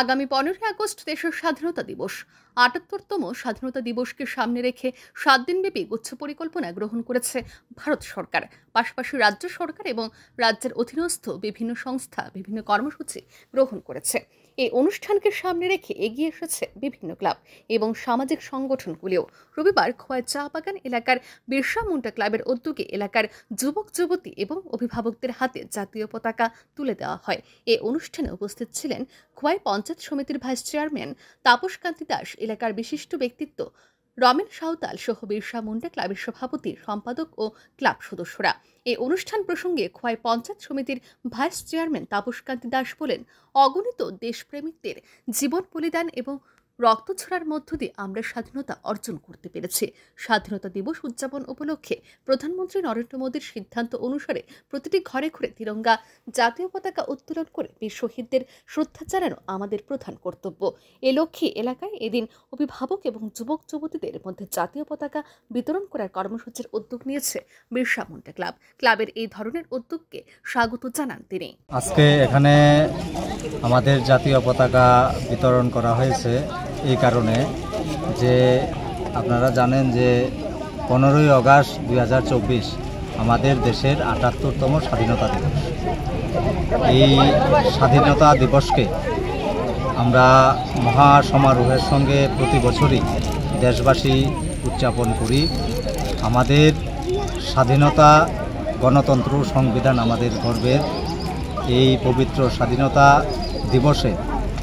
আগামী পনেরোই আগস্ট দেশের স্বাধীনতা দিবস আটাত্তরতম স্বাধীনতা দিবসকে সামনে রেখে সাত দিনব্যাপী গুচ্ছ পরিকল্পনা গ্রহণ করেছে ভারত সরকার পাশাপাশি রাজ্য সরকার এবং রাজ্যের অধীনস্থ বিভিন্ন সংস্থা বিভিন্ন কর্মসূচি গ্রহণ করেছে এই অনুষ্ঠানকে সামনে রেখে এগিয়ে এসেছে বিভিন্ন ক্লাব এবং সামাজিক সংগঠনগুলিও রবিবার খোয়াই চা বাগান এলাকার বিরসা মুন্ডা ক্লাবের উদ্যোগে এলাকার যুবক যুবতী এবং অভিভাবকদের হাতে জাতীয় পতাকা তুলে দেওয়া হয় এ অনুষ্ঠানে উপস্থিত ছিলেন খোয়াই পঞ্চায়েত সমিতির ভাইস চেয়ারম্যান তাপস কান্তি দাস এলাকার বিশিষ্ট ব্যক্তিত্ব রমেন সাঁওতাল সহ বিরসা মুন্ডা ক্লাবের সভাপতি সম্পাদক ও ক্লাব সদস্যরা এই অনুষ্ঠান প্রসঙ্গে খোয়াই পঞ্চায়েত সমিতির ভাইস চেয়ারম্যান তাপসকান্তি দাস বলেন অগণিত দেশপ্রেমিকদের জীবন বলিদান এবং রক্ত ছড়ার মধ্য দিয়ে আমরা স্বাধীনতা অর্জন করতে পেরেছি স্বাধীনতা দিবস উদযাপন উপলক্ষে প্রধানমন্ত্রী নরেন্দ্র মোদীর সিদ্ধান্ত অনুসারে প্রতিটি ঘরে ঘরে তিরঙ্গা জাতীয় পতাকা উত্তোলন করে বীর শহীদদের শ্রদ্ধা জানানো আমাদের প্রধান কর্তব্য এ লক্ষ্যে এলাকায় এদিন অভিভাবক এবং যুবক যুবতীদের মধ্যে জাতীয় পতাকা বিতরণ করার কর্মসূচির উদ্যোগ নিয়েছে বিরসা মুন্ডা ক্লাব ক্লাবের এই ধরনের উদ্যোগকে স্বাগত জানান তিনি আজকে এখানে আমাদের জাতীয় পতাকা বিতরণ করা হয়েছে এই কারণে যে আপনারা জানেন যে পনেরোই আগস্ট দুই আমাদের দেশের আটাত্তরতম স্বাধীনতা দিবস এই স্বাধীনতা দিবসকে আমরা মহা সমারোহের সঙ্গে প্রতি বছরই দেশবাসী উদযাপন করি আমাদের স্বাধীনতা গণতন্ত্র সংবিধান আমাদের গর্বের এই পবিত্র স্বাধীনতা দিবসে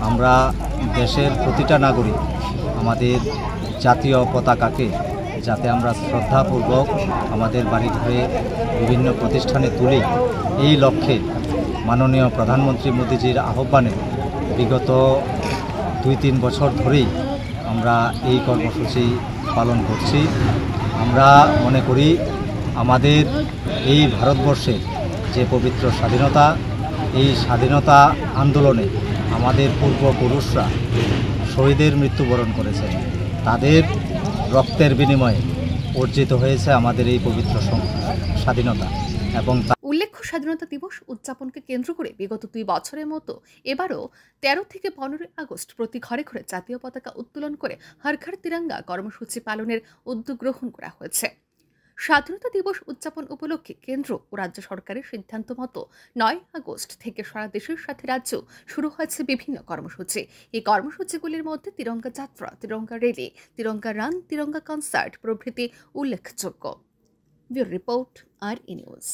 আমরা দেশের প্রতিটা নাগরিক আমাদের জাতীয় পতাকাকে যাতে আমরা শ্রদ্ধাপূর্বক আমাদের বাড়ি ঘরে বিভিন্ন প্রতিষ্ঠানে তুলে এই লক্ষ্যে মাননীয় প্রধানমন্ত্রী মোদীজির আহ্বানে বিগত দুই তিন বছর ধরেই আমরা এই কর্মসূচি পালন করছি আমরা মনে করি আমাদের এই ভারতবর্ষের যে পবিত্র স্বাধীনতা এই স্বাধীনতা আন্দোলনে আমাদের পূর্বপুরুষরা শহীদের মৃত্যুবরণ করেছেন তাদের রক্তের বিনিময়ে অর্জিত হয়েছে আমাদের এই পবিত্র স্বাধীনতা এবং উল্লেখ্য স্বাধীনতা দিবস উদযাপনকে কেন্দ্র করে বিগত দুই বছরের মতো এবারও ১৩ থেকে পনেরোই আগস্ট প্রতি ঘরে ঘরে জাতীয় পতাকা উত্তোলন করে হর ঘর তিরঙ্গা কর্মসূচি পালনের উদ্যোগ গ্রহণ করা হয়েছে স্বাধীনতা দিবস উদযাপন উপলক্ষে কেন্দ্র ও রাজ্য সরকারের সিদ্ধান্ত মতো নয় আগস্ট থেকে সারা দেশের সাথে রাজ্য শুরু হয়েছে বিভিন্ন কর্মসূচি এই কর্মসূচিগুলির মধ্যে তিরঙ্গা যাত্রা তিরঙ্গা রেলি তিরঙ্গা রান তিরঙ্গা কনসার্ট প্রভৃতি উল্লেখযোগ্য রিপোর্ট আর ই নিউজ